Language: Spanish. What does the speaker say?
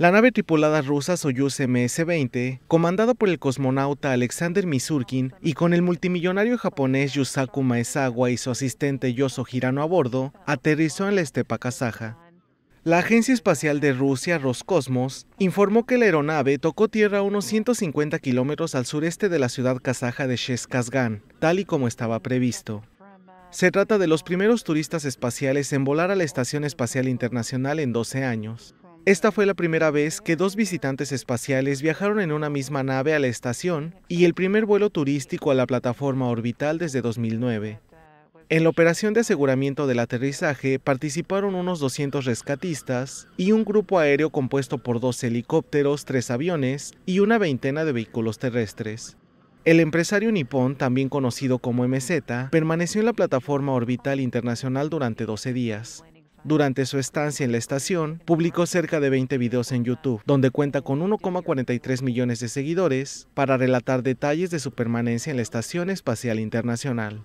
La nave tripulada rusa Soyuz MS-20, comandada por el cosmonauta Alexander Misurkin y con el multimillonario japonés Yusaku Maezawa y su asistente Yoso Hirano a bordo, aterrizó en la estepa kazaja. La Agencia Espacial de Rusia, Roscosmos, informó que la aeronave tocó tierra a unos 150 kilómetros al sureste de la ciudad kazaja de Sheskazgan, tal y como estaba previsto. Se trata de los primeros turistas espaciales en volar a la Estación Espacial Internacional en 12 años. Esta fue la primera vez que dos visitantes espaciales viajaron en una misma nave a la estación y el primer vuelo turístico a la plataforma orbital desde 2009. En la operación de aseguramiento del aterrizaje participaron unos 200 rescatistas y un grupo aéreo compuesto por dos helicópteros, tres aviones y una veintena de vehículos terrestres. El empresario nipón, también conocido como MZ, permaneció en la plataforma orbital internacional durante 12 días. Durante su estancia en la estación, publicó cerca de 20 videos en YouTube, donde cuenta con 1,43 millones de seguidores para relatar detalles de su permanencia en la Estación Espacial Internacional.